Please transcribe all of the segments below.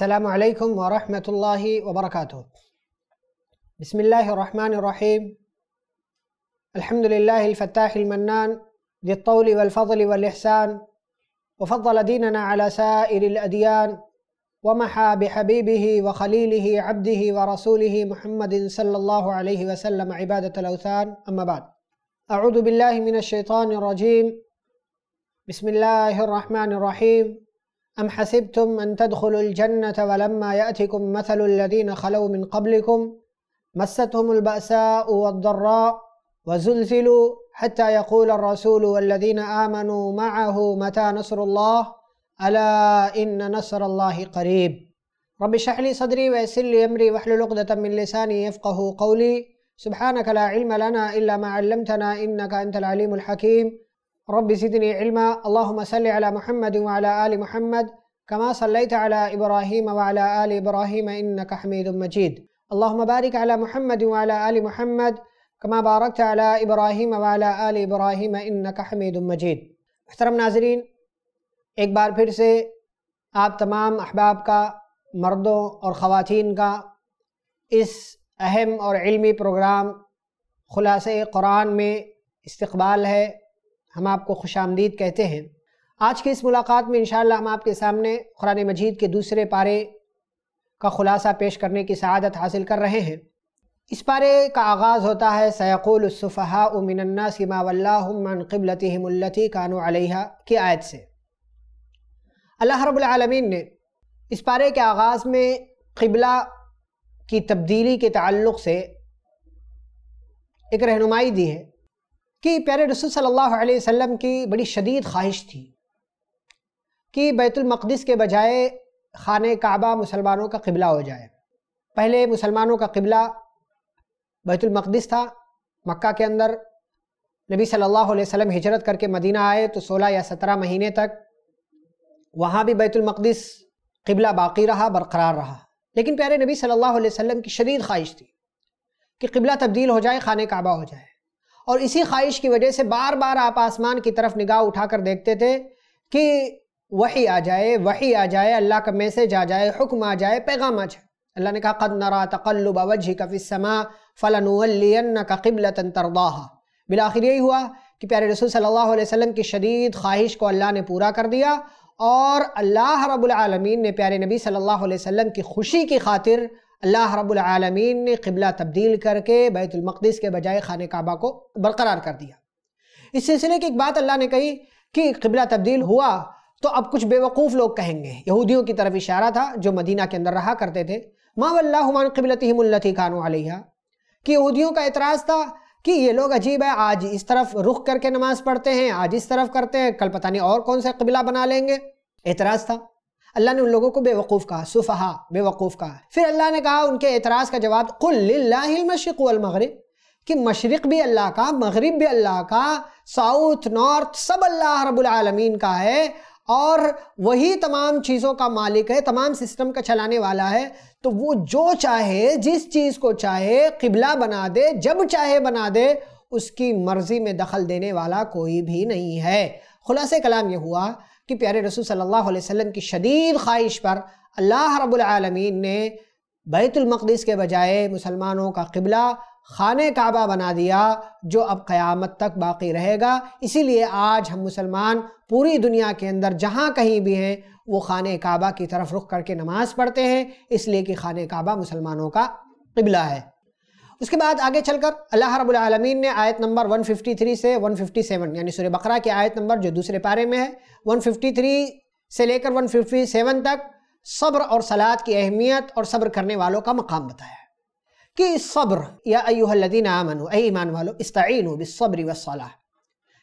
السلام عليكم ورحمة الله وبركاته بسم الله الرحمن الرحيم الحمد لله الفتاح المنان ذي الطول والفضل والإحسان وفضل ديننا على سائر الأديان ومحى بحبيبه وخليله عبده ورسوله محمد صلى الله عليه وسلم عبادة الأوثان أما بعد أعوذ بالله من الشيطان الرجيم بسم الله الرحمن الرحيم أم حسبتم أن تدخلوا الجنة ولما يأتكم مثل الذين خلوا من قبلكم مستهم البأساء والضراء وزلزلوا حتى يقول الرسول والذين آمنوا معه متى نصر الله ألا إن نصر الله قريب رب اشرح لي صدري ويسر لي أمري واحلل عقدة من لساني يفقه قولي سبحانك لا علم لنا إلا ما علمتنا إنك أنت العليم الحكيم رب زدني علما اللهم صل على محمد وعلى آل محمد كما صليت على إبراهيم وعلى آل إبراهيم إنك حميد مجيد اللهم بارك على محمد وعلى آل محمد كما باركت على إبراهيم وعلى آل إبراهيم إنك حميद मजीद अहतरम नाजरीन एक बार फिर से आप तमाम अहबाब का मर्दों और ख़वान का इस अहम और इल्मी प्रोग्राम ख़ुलास क़ुरान में इस्तबाल है हम आपको खुश आमदीद कहते हैं आज की इस मुलाकात में इन हम आपके सामने कुरान मजीद के दूसरे पारे का ख़ुलासा पेश करने की सआदत हासिल कर रहे हैं इस पारे का आगाज़ होता है सैकुलफ़हा उमिनन्ना सीमा वल्लाबलतमल्लती कानू अलहा की आयत से अल्लाह रबालमीन ने इस पारे के आगाज़ में क़िबला की तब्दीली के तल्ल से एक रहनुमाई दी है कि प्यारे रसूल सल्लल्लाहु अलैहि वसल्लम की बड़ी शदीद ख्वाहिश थी कि बैतुलमक़दस के बजाय खान काबा मुसलमानों का किबला हो जाए पहले मुसलमानों का किबला बैतुलमक़दस था मक्का के अंदर नबी सल्लल्लाहु अलैहि वसल्लम हिजरत करके मदीना आए तो 16 या 17 महीने तक वहाँ भी बैतुलमक़दस किबला बाकी रहा बरकरार रहा लेकिन प्यारे नबी सल्लल्लाहु अलैहि वसल्लम की शदीद ख्वाहिश थी कि किबला तब्दील हो जाए खान काबा हो जाए और इसी ख्वाहिश की वजह से बार बार आप आसमान की तरफ निगाह उठाकर देखते थे कि वही आ जाए वही आ जाए अल्लाह का मैसेज आ जाए हुक्म आ जाए पैगाम आ जाए अल्लाह ने कहा कद नरा तकल्लुब वजह समा फ़लान का किबलत तरदाहा बिलाखिर यही हुआ कि प्यारे रसूल सल्लल्लाहु अलैहि वसल्लम की शदीद ख्वाहिश को अल्लाह ने पूरा कर दिया और अल्लाह रब्बुल आलमीन ने प्यारे नबी सल्लल्लाहु अलैहि वसल्लम की खुशी की खातिर अल्लाह रबालमीन ने कबला तब्दील करके बैतुलमक़दस के बजाय खान काबा को बरकरार कर दिया इस सिलसिले की एक बात अल्लाह ने कही कि किबला तब्दील हुआ तो अब कुछ बेवकूफ़ लोग कहेंगे यहूदियों की तरफ इशारा था जो मदीना के अंदर रहा करते थे माँ वल्लाहमान किबलतमल्लती खान वालिया कि यहूदियों का एतराज़ था कि ये लोग अजीब है आज इस तरफ रुख करके नमाज़ पढ़ते हैं आज इस तरफ करते हैं कल पता नहीं और कौन सा कबिला बना लेंगे एतराज़ था अल्लाह ने उन लोगों को बेवकूफ़ कहा सुफहा बेवकूफ़ कहा फिर अल्लाह ने कहा उनके एतराज़ का जवाब कुल्लामशरब कि मशरक़ भी अल्लाह का मगरब भी अल्लाह का साउथ नॉर्थ सब अल्लाह रबालमीन का है और वही तमाम चीज़ों का मालिक है तमाम सिस्टम का चलाने वाला है तो वो जो चाहे जिस चीज़ को चाहे किबला बना दे जब चाहे बना दे उसकी मर्ज़ी में दखल देने वाला कोई भी नहीं है खुलासे कलाम ये हुआ कि प्यारे रसूल सल्लल्लाहु अलैहि वसल्लम की शदीद ख्वाहिश पर अल्लाह रबालमीन ने बैतुलमक़दस के बजाय मुसलमानों का किबला खान काबा बना दिया जो अब क़यामत तक बाकी रहेगा इसीलिए आज हम मुसलमान पूरी दुनिया के अंदर जहाँ कहीं भी हैं वो खान काबा की तरफ रुख करके नमाज़ पढ़ते हैं इसलिए कि खान काबा मुसलमानों का किबला है उसके बाद आगे चलकर अल्लाह रब्बुल आलमीन ने आयत नंबर 153 से 157 यानी सूर्य बकरा की आयत नंबर जो दूसरे पारे में है 153 से लेकर 157 तक सब्र और सलाद की अहमियत और सब्र करने वालों का मकाम बताया कि सब्र या अयुहदीन आमन ए ईमान वालो इस्तीन हो बिसब्री सलाह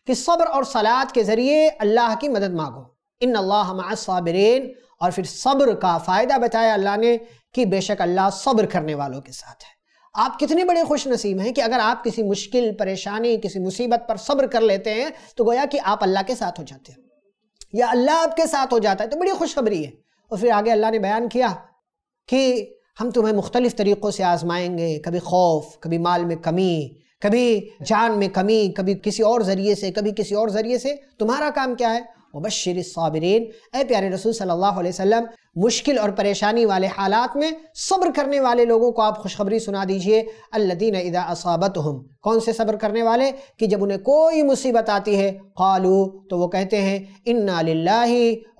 कि सब्र और सलाद के ज़रिए अल्लाह की मदद मांगो इन अल्लाह और फिर सब्र का फ़ायदा बताया अल्लाह ने कि बेशक अल्लाह सब्र करने वालों के साथ है आप कितने बड़े खुश नसीब हैं कि अगर आप किसी मुश्किल परेशानी किसी मुसीबत पर सब्र कर लेते हैं तो गोया कि आप अल्लाह के साथ हो जाते हैं या अल्लाह आपके साथ हो जाता है तो बड़ी खुशखबरी है और फिर आगे अल्लाह ने बयान किया कि हम तुम्हें मुख्तलिफ तरीक़ों से आजमाएंगे कभी खौफ कभी माल में कमी कभी जान में कमी कभी किसी और ज़रिए से कभी किसी और ज़रिए से तुम्हारा काम क्या है वबशर साबरीन ए प्यारे रसूल सल्लल्लाहु अलैहि वसल्लम मुश्किल और परेशानी वाले हालात में सब्र करने वाले लोगों को आप खुशखबरी सुना दीजिए अल्लदीन इदा असाबत हम कौन से सब्र करने वाले कि जब उन्हें कोई मुसीबत आती है खालू तो वो कहते हैं इन्ना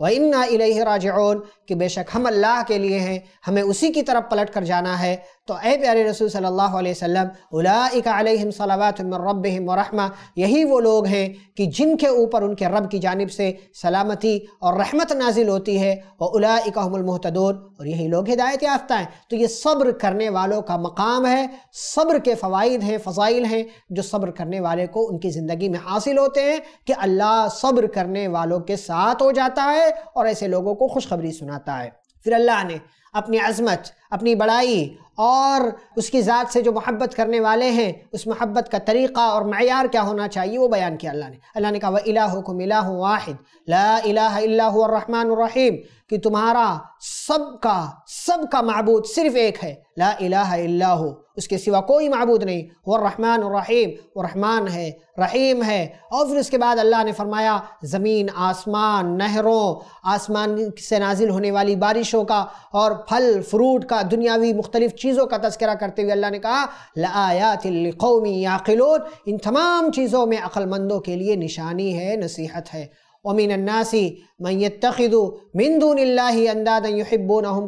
व इन्ना राजन कि बेशक हम अल्लाह के लिए हैं हमें उसी की तरफ पलट कर जाना है तो ए प्यारे रसूल सल्लल्लाहु अलैहि वसल्लम रहमा यही वो लोग हैं कि जिनके ऊपर उनके रब की जानब से सलामती और रहमत नाजिल होती है व उलाइका फ़ुलमहतदून और यही लोग हिदायत याफ्ता हैं तो ये सब्र करने वालों का मकाम है सब्र के फ़वाद हैं फ़जाइल हैं जो सब्र करने वाले को उनकी ज़िंदगी में हासिल होते हैं कि अल्लाह सब्र करने वालों के साथ हो जाता है और ऐसे लोगों को खुशखबरी सुनाता है फिर अल्लाह ने अपनी अजमत अपनी बड़ाई और उसकी ज़ात से जो मोहब्बत करने वाले हैं उस मोहब्बत का तरीक़ा और मैार क्या होना चाहिए वो बयान किया अल्लाह ने अल्लाह ने कहा व इला वाहिद ला इला रहमान रहीम कि तुम्हारा सबका सबका मबूद सिर्फ एक है ला इला हो उसके सिवा कोई मबूद नहीं वो रहमान रहीम वो रहमान है रहीम है और फिर उसके बाद अल्लाह ने फरमाया ज़मीन आसमान नहरों आसमान से नाजिल होने वाली बारिशों का और फल फ्रूट का दुनियावी मुख्तलिफ़ चीज़ों का तस्करा करते हुए अल्लाह ने कहा लायातिलकौमी याकिलोन इन तमाम चीज़ों में अक्लमंदों के लिए निशानी है नसीहत है من دون मैत तखिदु मिंदून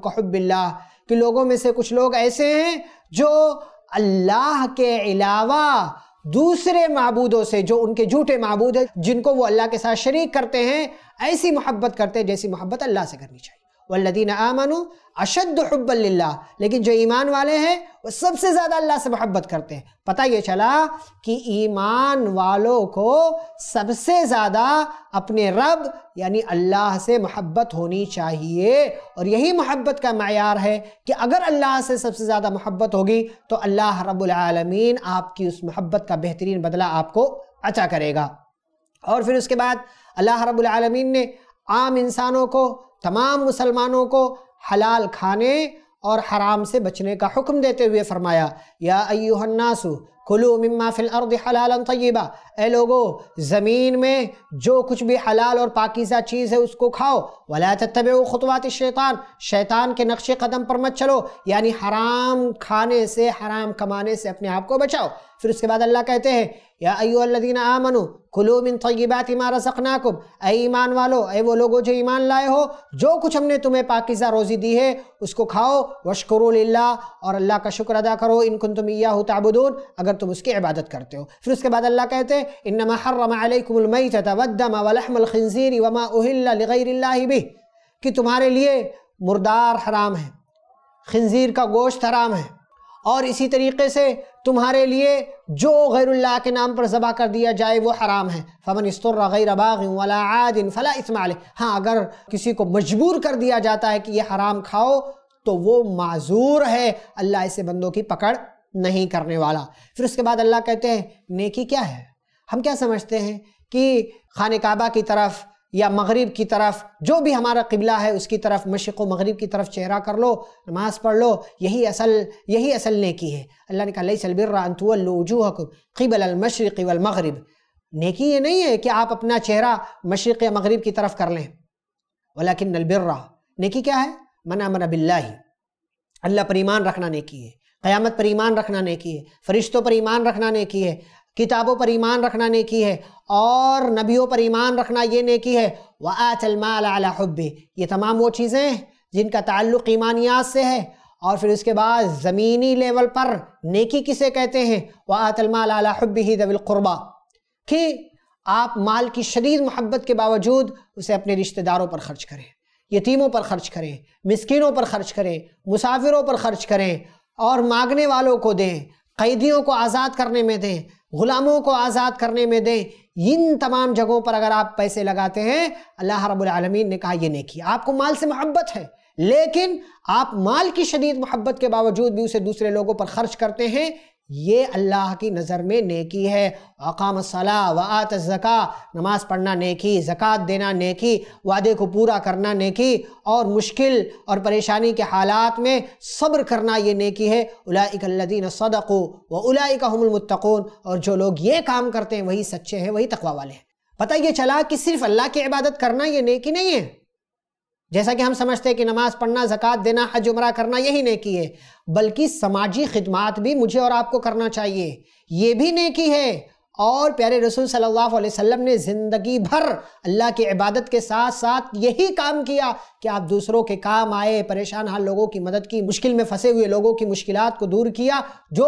كحب الله कि लोगों में से कुछ लोग ऐसे हैं जो अल्लाह के अलावा दूसरे मबूदों से जो उनके झूठे मबूद हैं जिनको वो अल्लाह के साथ शरीक करते हैं ऐसी मोहब्बत करते हैं जैसी मोहब्बत अल्लाह से करनी चाहिए वल्लदीन आमनु अशद हब्बल्ला लेकिन जो ईमान वाले हैं वो सबसे ज़्यादा अल्लाह से मोहब्बत करते हैं पता ये चला कि ईमान वालों को सबसे ज़्यादा अपने रब यानी अल्लाह से मोहब्बत होनी चाहिए और यही मोहब्बत का मैार है कि अगर अल्लाह से सबसे ज़्यादा मोहब्बत होगी तो अल्लाह रबालमीन आपकी उस मोहब्बत का बेहतरीन बदला आपको अचा करेगा और फिर उसके बाद अल्लाह रबालमीन ने आम इंसानों को तमाम मुसलमानों को हलाल खाने और हराम से बचने का हुक्म देते हुए फरमाया यासु अयुहन्नासु कुलू मम्मा फिल अर्द हलाल तयबा ए लोगो ज़मीन में जो कुछ भी हलाल और पाकिज़ा चीज़ है उसको खाओ वला तब खुतवात शैतान शैतान के नक्श कदम पर मत चलो यानी हराम खाने से हराम कमाने से अपने आप को बचाओ फिर उसके बाद अल्लाह कहते हैं या आ आमनु खुलो मिन तयबात इमा रसकनाकुम ऐ ईमान वालो ऐ वो लोगों जो ईमान लाए हो जो कुछ हमने तुम्हें पाकिजा रोज़ी दी है उसको खाओ वशकर और अल्लाह का शुक्र अदा करो इन कुन तुम या ताबुदून अगर तुम उसकी इबादत करते हो फिर उसके बाद अल्लाह कहते हैं इन नमहरमकुमई वमा उहिल्ला भी कि तुम्हारे लिए मुर्दार हराम है खंजीर का गोश्त हराम है और इसी तरीके से तुम्हारे लिए जो गैरुल्लाह के नाम पर ज़बा कर दिया जाए वो हराम है फ़मन इस्तुर गैर बाग वला आदिन फ़ला इसमाल हाँ अगर किसी को मजबूर कर दिया जाता है कि ये हराम खाओ तो वो माजूर है अल्लाह ऐसे बंदों की पकड़ नहीं करने वाला फिर उसके बाद अल्लाह कहते हैं नेकी क्या है हम क्या समझते हैं कि खान काबा की तरफ या मगरिब की तरफ जो भी हमारा किबला है उसकी तरफ व मगरिब की तरफ चेहरा कर लो नमाज पढ़ लो यही असल यही असल नेकी है अल्लाह ने कहा सलबिरजूहकुम क़िबल अलमशरक़ वलमगरब नेकी ये नहीं है कि आप अपना चेहरा मशरक़ या मगरब की तरफ कर लें वलाकिन नलबर्रा नेकी क्या है मना मना बिल्ला ही अल्लाह पर ईमान रखना नेकी है क़यामत पर ईमान रखना नेकी है फरिश्तों पर ईमान रखना नेकी है किताबों पर ईमान रखना नेकी है और नबियों पर ईमान रखना ये नेकी है व आचल मालबी ये तमाम वो चीज़ें हैं जिनका ताल्लुक़ ईमानियात से है और फिर उसके बाद ज़मीनी लेवल पर नेकी किसे कहते हैं व आतलमालबी ही दबिलक़ुरबा कि आप माल की शदीद मोहब्बत के बावजूद उसे अपने रिश्तेदारों पर खर्च करें यतीमों पर खर्च करें मिसकिनों पर खर्च करें मुसाफिरों पर खर्च करें और मांगने वालों को दें कैदियों को आज़ाद करने में दें गुलामों को आज़ाद करने में दें इन तमाम जगहों पर अगर आप पैसे लगाते हैं अल्लाह रबालमीन ने कहा यह नेकी आपको माल से मोहब्बत है लेकिन आप माल की शदीद मोहब्बत के बावजूद भी उसे दूसरे लोगों पर खर्च करते हैं ये अल्लाह की नज़र में नेकी है अकाम सला वात ज़क़ा नमाज़ पढ़ना नेकी ज़क़़त देना नेकी वादे को पूरा करना नेकी और मुश्किल और परेशानी के हालात में सब्र करना ये नेकी है उलाइकल्लिन सदक़ो व उलाइकमतकून और जो लोग ये काम करते हैं वही सच्चे हैं वही तकवा वाले हैं पता ये चला कि सिर्फ़ अल्लाह की इबादत करना ये नेकी नहीं है जैसा कि हम समझते हैं कि नमाज पढ़ना ज़क़़त देना हज उमरा करना यही नेकी है बल्कि समाजी खिदमात भी मुझे और आपको करना चाहिए ये भी नेकी है और प्यारे रसूल सल्लल्लाहु अलैहि वसल्लम ने ज़िंदगी भर अल्लाह की इबादत के साथ साथ यही काम किया कि आप दूसरों के काम आए परेशान हाल लोगों की मदद की मुश्किल में फंसे हुए लोगों की मुश्किलात को दूर किया जो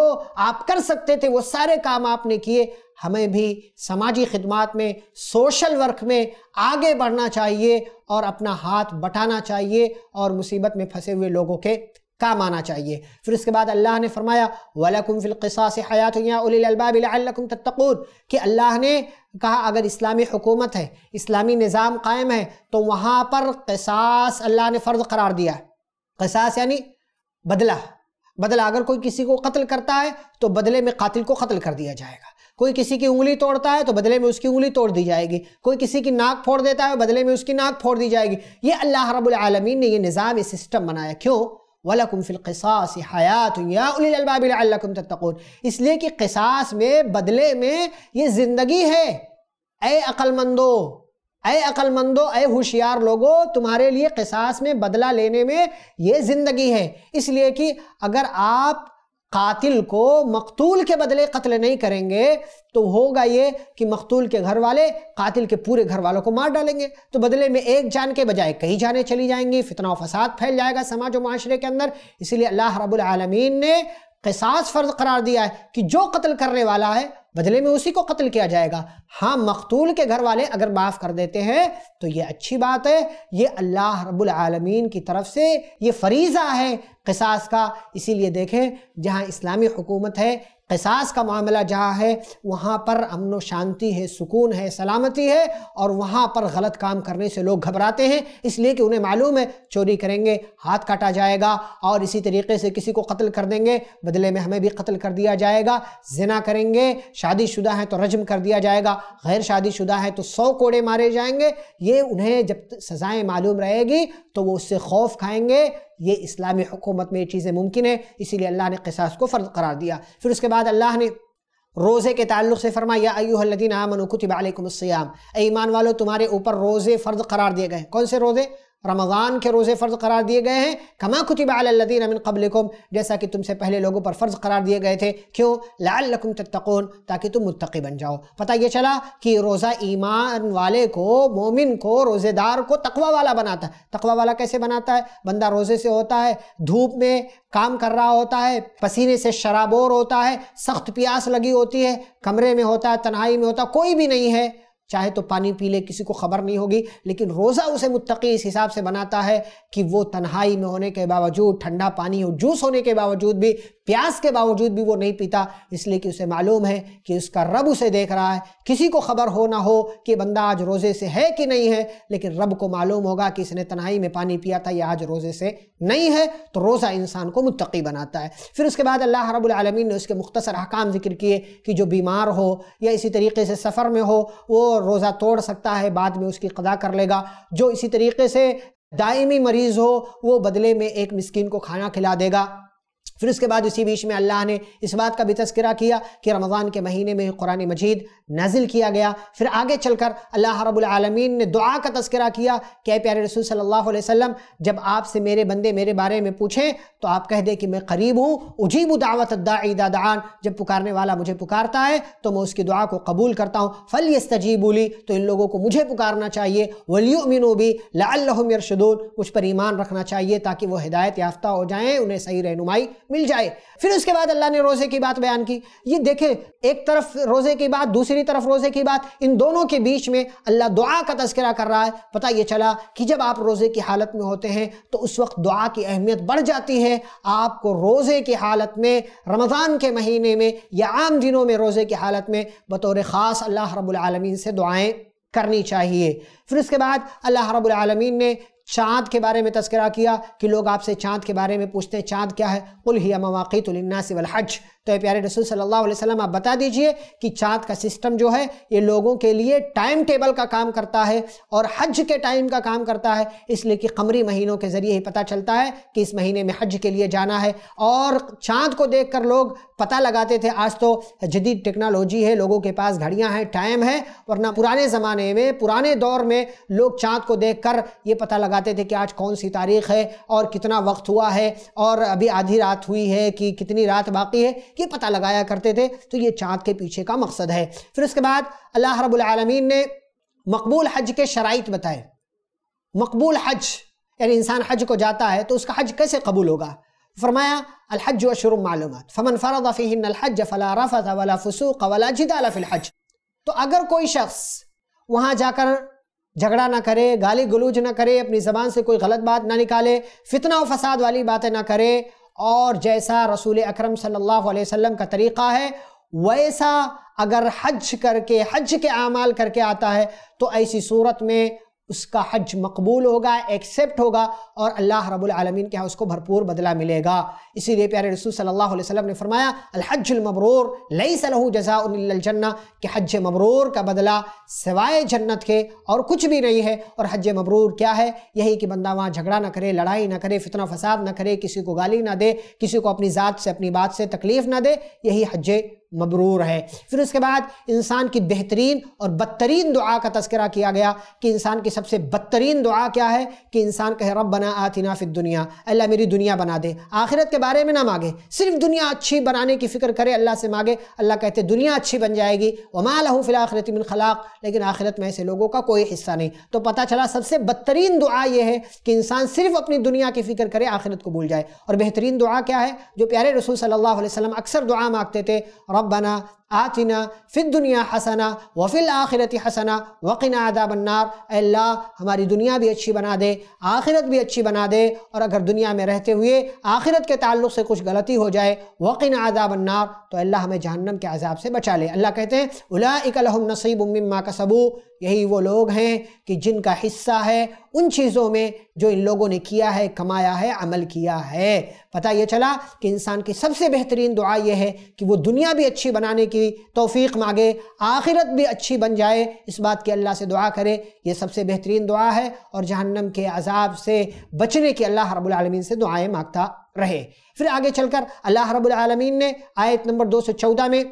आप कर सकते थे वो सारे काम आपने किए हमें भी समाजी खदमात में सोशल वर्क में आगे बढ़ना चाहिए और अपना हाथ बटाना चाहिए और मुसीबत में फंसे हुए लोगों के काम आना चाहिए फिर उसके बाद अल्लाह ने फरमाया वलकुम फ़िलक़सास हयात याबाबिलकुम तत्तकून कि अल्लाह ने कहा अगर इस्लामी हुकूमत है इस्लामी निज़ाम कायम है तो वहाँ पर कसास अल्लाह ने फ़र्ज़ करार दिया कसास यानी बदला बदला अगर कोई किसी को कत्ल करता है तो बदले में कतिल को कत्ल कर दिया जाएगा कोई किसी की उंगली तोड़ता है तो बदले में उसकी उंगली तोड़ दी जाएगी कोई किसी की नाक फोड़ देता है बदले में उसकी नाक फोड़ दी जाएगी ये अल्लाह रबालमीन ने यह निज़ाम ये सिस्टम बनाया क्यों वलकुम फ़िलकसास हयात याबाबिलकुम तकून इसलिए कि कसास में बदले में ये ज़िंदगी है ए अक्लमंदो अय अक्लमंदो अय होशियार लोगो तुम्हारे लिए कसास में बदला लेने में ये ज़िंदगी है इसलिए कि अगर आप कातिल को मकतूल के बदले कत्ल नहीं करेंगे तो होगा ये कि मकतूल के घर वाले कातिल के पूरे घर वालों को मार डालेंगे तो बदले में एक जान के बजाय कई जाने चली जाएंगी फितना फसाद फैल जाएगा समाज और माशरे के अंदर इसीलिए अल्लाह रबालमीन ने कसास फ़र्ज करार दिया है कि जो कत्ल करने वाला है बदले में उसी को कत्ल किया जाएगा हाँ मकतूल के घर वाले अगर माफ़ कर देते हैं तो ये अच्छी बात है ये अल्लाह रबालमीन की तरफ से ये फरीज़ा है कसास का इसीलिए देखें जहाँ इस्लामी हुकूमत है कसास का मामला जहाँ है वहाँ पर अमन शांति है सुकून है सलामती है और वहाँ पर गलत काम करने से लोग घबराते हैं इसलिए कि उन्हें मालूम है चोरी करेंगे हाथ काटा जाएगा और इसी तरीके से किसी को कत्ल कर देंगे बदले में हमें भी कत्ल कर दिया जाएगा जना करेंगे शादीशुदा हैं तो रजम कर दिया जाएगा गैर शादीशुदा है तो सौ कोड़े मारे जाएंगे ये उन्हें जब सज़ाएँ मालूम रहेगी तो वो उससे खौफ खाएँगे ये इस्लामी हुकूमत में ये चीज़ें मुमकिन है इसीलिए अल्लाह ने किसास को फ़र्ज करार दिया फिर उसके बाद अल्लाह ने रोज़े के ताल्लुक से फरमाया अयुहल्लिन आमन कुतबालकुमसयाम ईमान वालों तुम्हारे ऊपर रोज़े फ़र्ज करार दिए गए कौन से रोज़े रमज़ान के रोज़े फ़र्ज़ करार दिए गए हैं कमा खुतब अल्लदीन अमिन कबलकुम जैसा कि तुमसे पहले लोगों पर फ़र्ज़ करार दिए गए थे क्यों लाकुम तत्तकून ताकि तुम मुतकी बन जाओ पता ये चला कि रोज़ा ईमान वाले को मोमिन को रोज़ेदार को तकवा वाला बनाता है तकवा वाला कैसे बनाता है बंदा रोज़े से होता है धूप में काम कर रहा होता है पसीने से शराबोर होता है सख्त प्यास लगी होती है कमरे में होता है तन्हाई में होता कोई भी नहीं है चाहे तो पानी पी ले किसी को ख़बर नहीं होगी लेकिन रोज़ा उसे मुतकी इस हिसाब से बनाता है कि वो तन्हाई में होने के बावजूद ठंडा पानी और जूस होने के बावजूद भी प्यास के बावजूद भी वो नहीं पीता इसलिए कि उसे मालूम है कि उसका रब उसे देख रहा है किसी को ख़बर हो ना हो कि बंदा आज रोज़े से है कि नहीं है लेकिन रब को मालूम होगा कि इसने तन्हाई में पानी पिया था या आज रोज़े से नहीं है तो रोज़ा इंसान को मुतकी बनाता है फिर उसके बाद अल्लाह रबालमीन ने उसके मुख्तर अहकाम जिक्र किए कि जो बीमार हो या इसी तरीके से सफ़र में हो वो रोज़ा तोड़ सकता है बाद में उसकी कदा कर लेगा जो इसी तरीके से दायमी मरीज़ हो वो बदले में एक मिस्किन को खाना खिला देगा फिर उसके बाद उसी बीच में अल्लाह ने इस बात का भी तस्करा किया कि रमज़ान के महीने में कुरान मजीद नाजिल किया गया फिर आगे चलकर अल्लाह रबालमीन ने दुआ का तस्करा किया कि प्यारे रसूल सल्लल्लाहु अलैहि वसल्लम जब आपसे मेरे बंदे मेरे बारे में पूछें तो आप कह दें कि मैं करीब हूँ उजीब दावत दादान जब पुकारने वाला मुझे पुकारता है तो मैं उसकी दुआ को कबूल करता हूँ फल बोली तो इन लोगों को मुझे पुकारना चाहिए वलियो भी लाशदून मुझ पर ईमान रखना चाहिए ताकि वह हिदायत याफ्ता हो जाएँ उन्हें सही रहनुमाई मिल जाए फिर उसके बाद अल्लाह ने रोज़े की बात बयान की ये देखे एक तरफ रोज़े की बात दूसरी तरफ रोज़े की बात इन दोनों के बीच में अल्लाह दुआ का तस्करा कर रहा है पता ये चला कि जब आप रोज़े की हालत में होते हैं तो उस वक्त दुआ की अहमियत बढ़ जाती है आपको रोज़े की हालत में रमज़ान के महीने में या आम दिनों में रोज़े की हालत में बतौर ख़ास अल्लाह रबालमीन से दुआएँ करनी चाहिए फिर उसके बाद अल्लाह रबालमीन ने चाँद के बारे में तस्करा किया कि लोग आपसे चाँद के बारे में पूछते हैं चाँद क्या है कुल ही मवाक़ी हज तो प्यारे रसूल सल्लल्लाहु अलैहि वसल्लम आप बता दीजिए कि चाँद का सिस्टम जो है ये लोगों के लिए टाइम टेबल का काम करता है और हज के टाइम का काम करता है इसलिए कि कमरी महीनों के ज़रिए ही पता चलता है कि इस महीने में हज के लिए जाना है और चाँद को देख कर लोग पता लगाते थे आज तो जदीद टेक्नोलॉजी है लोगों के पास घड़ियाँ हैं टाइम है वरना पुराने ज़माने में पुराने दौर में लोग चाँद को देख कर ये पता लगाते थे कि आज कौन सी तारीख है और कितना वक्त हुआ है और अभी आधी रात हुई है कि कितनी रात बाकी है ये पता लगाया करते थे तो ये चाँद के पीछे का मकसद है फिर उसके बाद अल्लाह रबालमीन ने मकबूल हज के शराइत बताए मकबूल हज यानी इंसान हज को जाता है तो उसका हज कैसे कबूल होगा फरमाया अलहज वशर मालूम फ़मन फ़रदफ़िनज फ़ला रफ़त वला फ़सूक वला जिदाला तो अगर कोई शख्स वहाँ जाकर झगड़ा ना करे गाली गलूज ना करे अपनी ज़बान से कोई गलत बात ना निकाले फितना व फसाद वाली बातें ना करे और जैसा रसूल अकरम सल्लल्लाहु अलैहि वसल्लम का तरीक़ा है वैसा अगर हज करके हज के अमाल करके आता है तो ऐसी सूरत में उसका हज मकबूल होगा एक्सेप्ट होगा और अल्लाह रबालमीन के यहाँ उसको भरपूर बदला मिलेगा इसीलिए प्यारे रसूल सल्लल्लाहु अलैहि वसल्लम ने फरमाया अलहजुलमबरूर लई सलहू जजाजन्ना कि हज मबरूर का बदला सिवाय जन्नत के और कुछ भी नहीं है और हज मबरूर क्या है यही कि बंदा वहाँ झगड़ा ना करे लड़ाई ना करे फितना फसाद ना करे किसी को गाली ना दे किसी को अपनी ज़ात से अपनी बात से तकलीफ़ ना दे यही हज मबरूर है फिर उसके बाद इंसान की बेहतरीन और बदतरीन दुआ का तस्करा किया गया कि इंसान की सबसे बदतरीन दुआ क्या है कि इंसान कहे रब बना आतिना फिर दुनिया अल्लाह मेरी दुनिया बना दे आखिरत के बारे में ना मांगे सिर्फ दुनिया अच्छी बनाने की फ़िक्र करे अल्लाह से मांगे अल्लाह कहते दुनिया अच्छी बन जाएगी वमा लहू फिल आखिरत मिन खलाक लेकिन आखिरत में ऐसे लोगों का कोई हिस्सा नहीं तो पता चला सबसे बदतरीन दुआ यह है कि इंसान सिर्फ अपनी दुनिया की फ़िक्र करे आखिरत को भूल जाए और बेहतरीन दुआ क्या है जो प्यारे रसूल सल्ला वसम अक्सर दुआ मांगते थे ربنا आतिना फिर दुनिया हसना वफिल आखिरत हसना वकीन आदा अन्नार अल्लाह हमारी दुनिया भी अच्छी बना दे आखिरत भी अच्छी बना दे और अगर दुनिया में रहते हुए आखिरत के ताल्लुक से कुछ गलती हो जाए वक़ीन आदा अन्नार तो अल्लाह हमें जहन्नम के अजाब से बचा ले अल्लाह कहते हैं उलाकलहम नसीब उम्मा का सबू यही वो लोग हैं कि जिनका हिस्सा है उन चीज़ों में जो इन लोगों ने किया है कमाया है अमल किया है पता ये चला कि इंसान की सबसे बेहतरीन दुआ यह है कि वो दुनिया भी अच्छी बनाने की की तोफ़ी मांगे आखिरत भी अच्छी बन जाए इस बात की अल्लाह से दुआ करें यह सबसे बेहतरीन दुआ है और जहन्नम के अजाब से बचने की अल्लाह रबालमीन से दुआएँ मांगता रहे फिर आगे चलकर अल्लाह रबालमीन ने आयत नंबर दो सौ चौदह में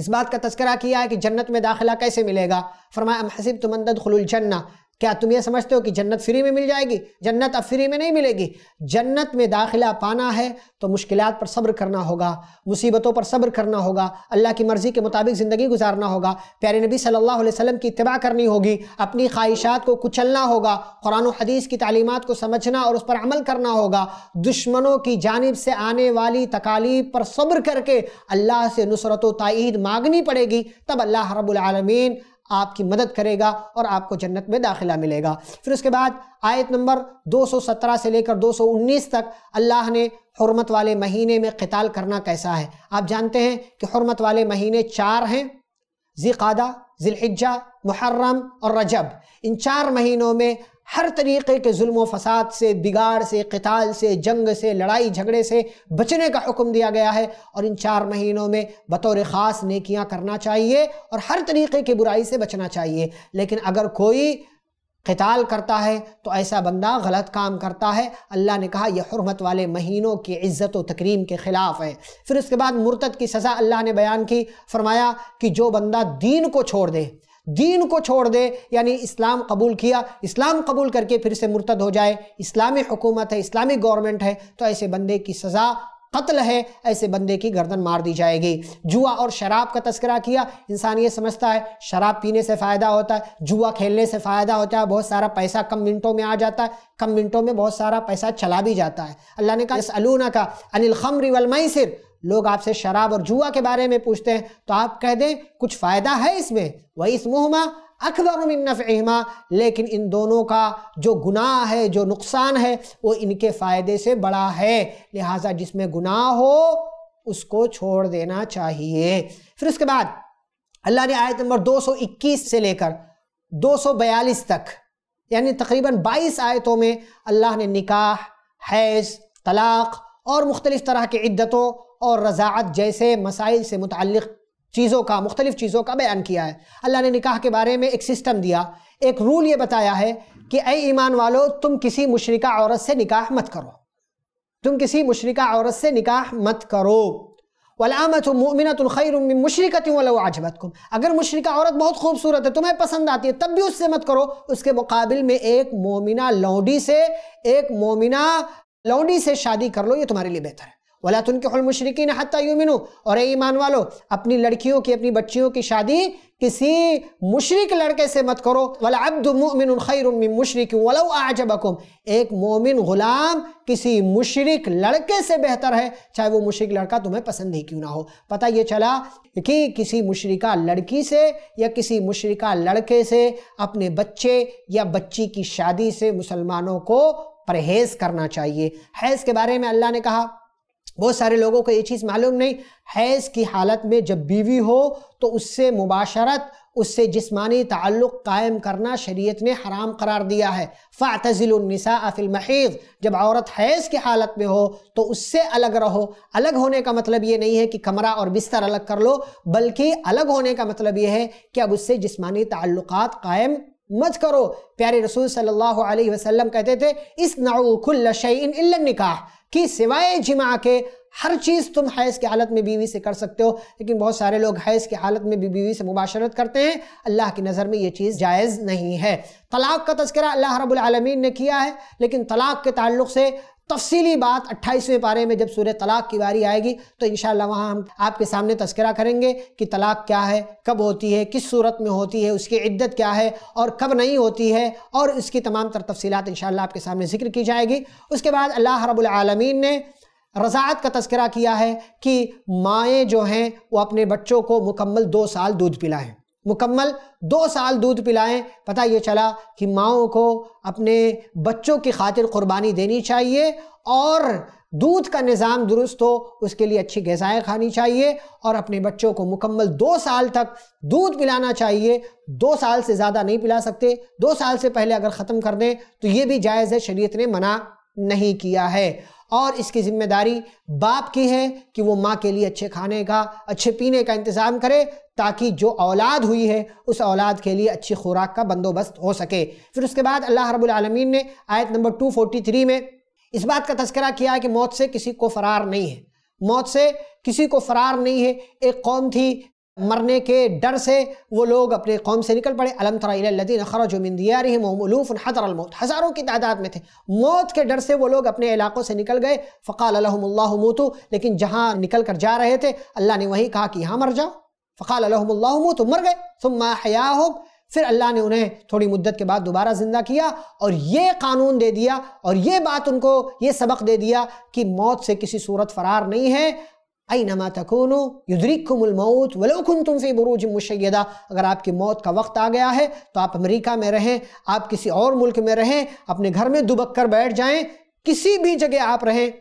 इस बात का तस्करा किया है कि जन्नत में दाखिला कैसे मिलेगा फरमाया हसीब तुमंदद खलुलजन्ना क्या तुम ये समझते हो कि जन्नत फ्री में मिल जाएगी जन्नत अब फ्री में नहीं मिलेगी जन्नत में दाखिला पाना है तो मुश्किल पर सब्र करना होगा मुसीबतों पर सब्र करना होगा अल्लाह की मर्ज़ी के मुताबिक ज़िंदगी गुजारना होगा प्यारे नबी सल्लल्लाहु अलैहि वसल्लम की इतबा करनी होगी अपनी ख्वाहिशात को कुचलना होगा कुरान हदीस की तालीमत को समझना और उस पर अमल करना होगा दुश्मनों की जानब से आने वाली तकालीफ पर सब्र करके अल्लाह से नुसरत तइद मांगनी पड़ेगी तब अल्लाह रबालमीन आपकी मदद करेगा और आपको जन्नत में दाखिला मिलेगा फिर उसके बाद आयत नंबर 217 से लेकर 219 तक अल्लाह ने हरमत वाले महीने में कताल करना कैसा है आप जानते हैं कि हरमत वाले महीने चार हैं ज़िकादा ज़िलहिज्जा मुहर्रम और रजब इन चार महीनों में हर तरीके के जुल्म फसाद से बिगाड़ से कताल से जंग से लड़ाई झगड़े से बचने का हुक्म दिया गया है और इन चार महीनों में बतौर ख़ास नेकियां करना चाहिए और हर तरीके की बुराई से बचना चाहिए लेकिन अगर कोई कताल करता है तो ऐसा बंदा गलत काम करता है अल्लाह ने कहा यह हरमत वाले महीनों की इज़्ज़त व तकरीम के ख़िलाफ़ है फिर उसके बाद मुरत की सज़ा अल्लाह ने बयान की फरमाया कि जो बंदा दीन को छोड़ दे दीन को छोड़ दे यानी इस्लाम कबूल किया इस्लाम कबूल करके फिर से मुर्तद हो जाए इस्लामी हुकूमत है इस्लामी गवर्नमेंट है तो ऐसे बंदे की सज़ा कत्ल है ऐसे बंदे की गर्दन मार दी जाएगी जुआ और शराब का तस्करा किया इंसान ये समझता है शराब पीने से फ़ायदा होता है जुआ खेलने से फ़ायदा होता है बहुत सारा पैसा कम मिनटों में आ जाता है कम मिनटों में बहुत सारा पैसा चला भी जाता है अल्लाह ने कहा इस अलूना का अनिल खमरी वलमैसर लोग आपसे शराब और जुआ के बारे में पूछते हैं तो आप कह दें कुछ फ़ायदा है इसमें वही इस मुहमा अकबर अकबरमिनफ़मा लेकिन इन दोनों का जो गुनाह है जो नुकसान है वो इनके फ़ायदे से बड़ा है लिहाजा जिसमें गुनाह हो उसको छोड़ देना चाहिए फिर उसके बाद अल्लाह ने आयत नंबर 221 से लेकर 242 तक यानी तकरीबन 22 आयतों में अल्लाह ने निकाह हैज़ तलाक़ और मुख्तलिफ़ तरह की इद्दतों और रज़ात जैसे मसाइल से मुतल चीज़ों का मुख्तलिफ़ चीज़ों का बयान किया है अल्लाह ने निकाह के बारे में एक सिस्टम दिया एक रूल ये बताया है कि अ ईमान वालो तुम किसी मुशरक़ा औरत से निकाह मत करो तुम किसी मुशरक़ा औरत से निकाह मत करो वलामत मोमिनतुलखैर मुशरक़त आजबत कुम अगर मुशरिका औरत बहुत खूबसूरत है तुम्हें पसंद आती है तब भी उससे मत करो उसके मुकाबले में एक मोमिना लौंडी से एक मोमिना लौंडी से शादी कर लो ये तुम्हारे लिए बेहतर है वाला तुन के मुशरकिन यू यूमिन और ईमान वालो अपनी लड़कियों की अपनी बच्चियों की शादी किसी मुशरक लड़के से मत करो वाला अब्द मोमिन खैर मुशरक वला आजबकुम एक मोमिन ग़ुलाम किसी मुशरक लड़के से बेहतर है चाहे वो मुशरक लड़का तुम्हें पसंद ही क्यों ना हो पता ये चला कि किसी मुशरका लड़की से या किसी मुशरका लड़के से अपने बच्चे या बच्ची की शादी से मुसलमानों को परहेज़ करना चाहिए हैज़ के बारे में अल्लाह ने कहा बहुत सारे लोगों को ये चीज़ मालूम नहीं हैज़ की हालत में जब बीवी हो तो उससे मुबाशरत उससे जिसमानी ताल्लुक़ कायम करना शरीयत ने हराम करार दिया है फ़ातज़िलनिसा अफिलमहीज़ जब औरत हैज़ की हालत में हो तो उससे अलग रहो अलग होने का मतलब ये नहीं है कि कमरा और बिस्तर अलग कर लो बल्कि अलग होने का मतलब ये है कि अब उससे जिसमानी ताल्लुक़ात कायम मत करो प्यारे रसूल सल्लल्लाहु अलैहि वसल्लम कहते थे इस नाउकुल शैन निकाह कि सिवाय जिमा के हर चीज़ तुम हैज़ की हालत में बीवी से कर सकते हो लेकिन बहुत सारे लोग हैज़ की हालत में भी बीवी से मुबाशरत करते हैं अल्लाह की नज़र में ये चीज़ जायज़ नहीं है तलाक़ का तस्करा अल्लाह रबालमीन ने किया है लेकिन तलाक़ के ताल्लुक से तफसीली बात अट्ठाईसवें पारे में जब सूर्य तलाक की बारी आएगी तो इन वहाँ हम आपके सामने तस्करा करेंगे कि तलाक क्या है कब होती है किस सूरत में होती है उसकी इद्दत क्या है और कब नहीं होती है और इसकी तमाम तर तफसीत इन आपके सामने जिक्र की जाएगी उसके बाद अल्लाह रबालमीन ने रज़ात का तस्करा किया है कि माएँ जो हैं वो अपने बच्चों को मुकम्मल दो साल दूध पिलाएँ मुकम्मल दो साल दूध पिलाएं पता ये चला कि माओ को अपने बच्चों की खातिर कुर्बानी देनी चाहिए और दूध का निज़ाम दुरुस्त हो उसके लिए अच्छी गज़ाएँ खानी चाहिए और अपने बच्चों को मुकम्मल दो साल तक दूध पिलाना चाहिए दो साल से ज़्यादा नहीं पिला सकते दो साल से पहले अगर ख़त्म कर दें तो ये भी जायज़ है शरीत ने मना नहीं किया है और इसकी जिम्मेदारी बाप की है कि वो माँ के लिए अच्छे खाने का अच्छे पीने का इंतज़ाम करे ताकि जो औलाद हुई है उस औलाद के लिए अच्छी खुराक का बंदोबस्त हो सके फिर उसके बाद अल्लाह रबालमीन ने आयत नंबर 243 में इस बात का तस्करा किया कि मौत से किसी को फरार नहीं है मौत से किसी को फरार नहीं है एक कौम थी मरने के डर से वो लोग अपने कौम से निकल पड़े अलम तरादीन खरजुमिंदियारी मोहमलूफ़ हजरमौत हज़ारों की तादाद में थे मौत के डर से वो लोग अपने इलाक़ों से निकल गए फ़कालमतु लेकिन जहाँ निकल कर जा रहे थे अल्लाह ने वहीं कहा कि यहाँ मर जाओ फ़कालमतु मर गए सुम्मा हया हो फिर अल्लाह ने उन्हें थोड़ी मुद्दत के बाद दोबारा ज़िंदा किया और ये कानून दे दिया और ये बात उनको ये सबक दे दिया कि मौत से किसी सूरत फरार नहीं है अनमा तकोनो युद्रिकुल मौत वलोकुन तुम फी बरूज मुशैदा अगर आपकी मौत का वक्त आ गया है तो आप अमेरिका में रहें आप किसी और मुल्क में रहें अपने घर में दुबक कर बैठ जाएं किसी भी जगह आप रहें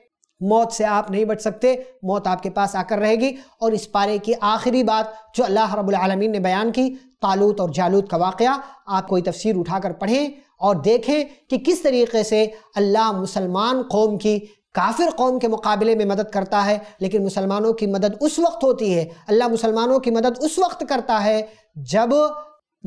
मौत से आप नहीं बच सकते मौत आपके पास आकर रहेगी और इस पारे की आखिरी बात जो अल्लाह रबालमीन ने बयान की तालूत और जालूत का वाक़ आप कोई तफसीर उठाकर पढ़ें और देखें कि किस तरीके से अल्लाह मुसलमान कौम की काफिर कौम के मुकाबले में मदद करता है लेकिन मुसलमानों की मदद उस वक्त होती है अल्लाह मुसलमानों की मदद उस वक्त करता है जब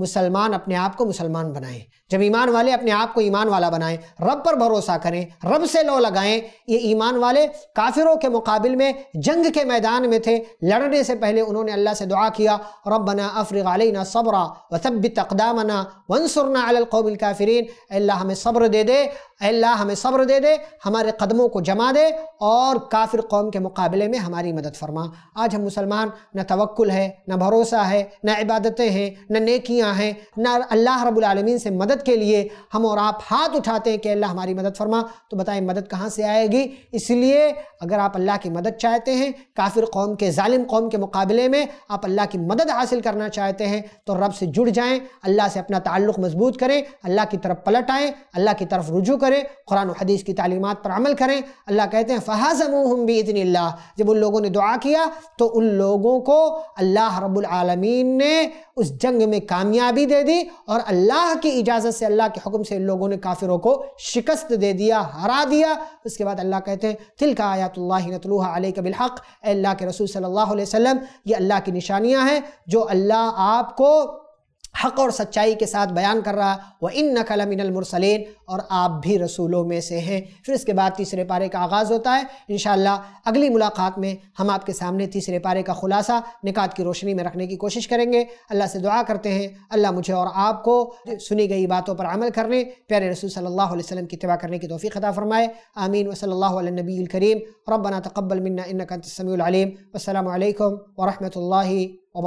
मुसलमान अपने आप को मुसलमान बनाएं जब ईमान वाले अपने आप को ईमान वाला बनाएं रब पर भरोसा करें रब से लो लगाएं ये ईमान वाले काफिरों के मुकाबले में जंग के मैदान में थे लड़ने से पहले उन्होंने अल्लाह से दुआ किया रबना अफ़रना सब्रा वसब तकदामना वनसरना अलकौमिल काफरीन अल्लाह हमें सब्र दे दे अल्लाह हमें सब्र दे दे हमारे कदमों को जमा दे और काफिर कौम के मुकाबले में हमारी मदद फरमा आज हम मुसलमान न तवक्ल है न भरोसा है न इबादतें हैं न नेकियां हैं न अल्लाह रबालमीन से मदद के लिए हम और आप हाथ उठाते हैं कि अल्लाह हमारी मदद फरमा तो बताएं मदद कहाँ से आएगी इसलिए अगर आप अल्लाह की मदद चाहते हैं काफिर कौम के ालिम कौम के मुकाबले में आप अल्लाह की मदद हासिल करना चाहते हैं तो रब से जुड़ जाएँ अल्लाह से अपना ताल्लुक़ मजबूत करें अल्लाह की तरफ पलट आएँ अल्लाह की तरफ रुजू करें करें कुरान हदीस की तालीमत पर अमल करें अल्लाह कहते हैं फ़हाज़मूहम भी इतनी जब उन लोगों ने दुआ किया तो उन लोगों को अल्लाह रबालमीन ने उस जंग में कामयाबी दे दी और अल्लाह की इजाज़त से अल्लाह के हुक्म से इन लोगों ने काफिरों को शिकस्त दे दिया हरा दिया उसके बाद अल्लाह कहते हैं तिल का आयातल्लातलूहा बिलहक अल्लाह के रसूल सल्ला वसम ये अल्लाह की निशानियाँ हैं जो अल्लाह आपको हक़ और सच्चाई के साथ बयान कर रहा व इन नकल मिनलमरसलिन और आप भी रसूलों में से हैं फिर इसके बाद तीसरे पारे का आगाज़ होता है इन अगली मुलाकात में हम आपके सामने तीसरे पारे का ख़ुलासा निकात की रोशनी में रखने की कोशिश करेंगे अल्लाह से दुआ करते हैं अल्लाह मुझे और आपको सुनी गई बातों पर अमल करने प्यारे रसूल सल्लल्लाहु अलैहि की तबा करने की तोफ़ी ख़ा फ़रमाए आमीन वसल्लल्लाहु नबी करीम रबना तकब्बल मिन्ना इन्नका अंतस्समीउल अलीम